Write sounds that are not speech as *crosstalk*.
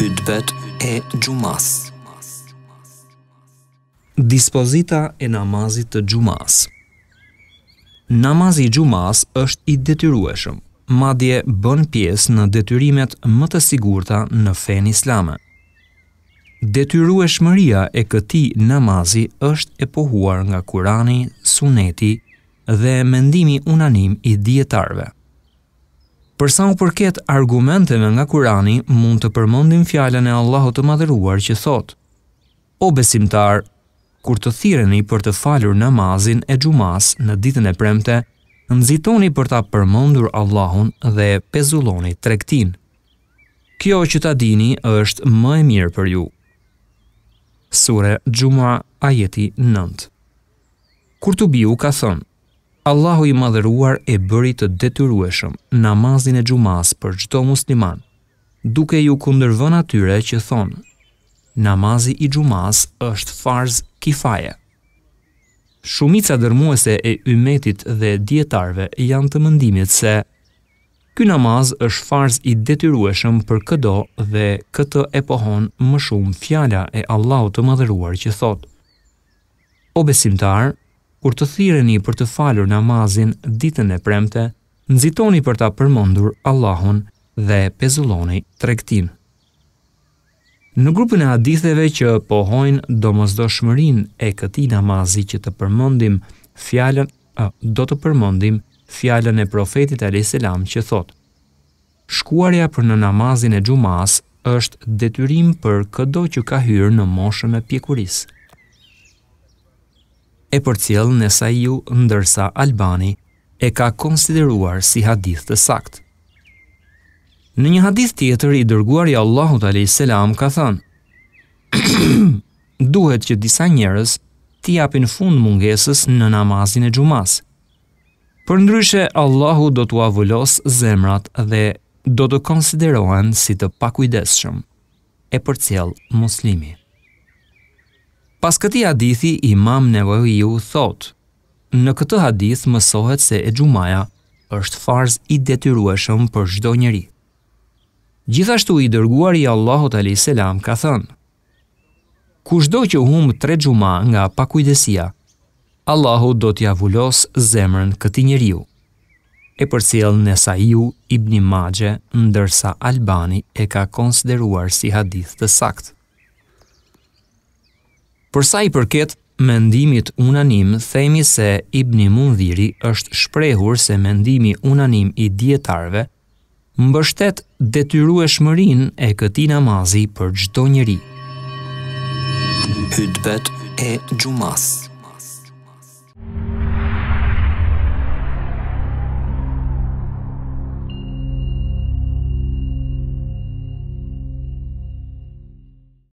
hytbet e gjumas. Dispozita e namazit të gjumas Namazi i gjumas është i detyrueshëm, madje bën pjes në detyrimet më të sigurta në fen islame. Detyrueshmëria e këti namazi është e pohuar nga kurani, suneti dhe mendimi unanim i djetarve. Përsa u përket argumenteve nga Kurani, mund të përmendim fjallën e Allahot të madhëruar që thot, O besimtar, kur të thireni për të falur namazin e gjumas në ditën e premte, nëzitoni për ta përmëndur Allahun dhe pezulloni trektin. Kjo që ta dini është më e mirë për ju. Sure Gjuma, ajeti 9 Kur të ka thënë, Allahu i Madhëruar e bëri të detyrueshëm namazin e Xumas për çdo musliman. Duke iu kundërvën atyre që thonë, namazi i Xumas është farz kifaje. Shumica dërmuese e ymetit dhe e dietarëve janë të mendimit se ky namaz është farz i detyrueshëm për çdo dhe këtë e pohon më shumë fjala e Allahut të Madhëruar që thotë: O besimtarë, kur të thireni për të falur namazin ditën e premte, nëzitoni për ta përmondur Allahun dhe pezulloni tregtin. Në grupën e aditheve që pohojnë domosdoshmërinë e këtij namazi që të përmendim fjalën do të përmendim fjalën e profetit alayhis salam që thotë: Shkuarja për në namazin e xumas është detyrim për çdo që ka hyrë në moshën e pjekurisë e për cilë nësa ju ndërsa Albani e ka konsideruar si hadith të sakt. Në një hadith tjetër i dërguar i Allahut a.s. ka thënë, *clears throat* duhet që disa njerës ti apin fund mungesës në namazin e gjumas. Për ndryshe, Allahu do të avullos zemrat dhe do të konsiderohen si të pakujdeshëm, e për cilë muslimi. Pas këti hadithi, imam ju thot, në këtë hadith mësohet se e gjumaja është farz i detyrueshëm për gjdo njeri. Gjithashtu i dërguar i Allahot a.s. ka thënë, Kushdo që humë tre gjuma nga pakujdesia, Allahu do t'ja vullos zemrën këti njeriu. E për cilë nësa ju ibni magje, ndërsa Albani e ka konsideruar si hadith të saktë. Për sa i përket mendimit unanim, themi se Ibn Mundhiri është shprehur se mendimi unanim i dietarëve mbështet detyrueshmërinë e këtij namazi për çdo njeri. Hutbet e Jumas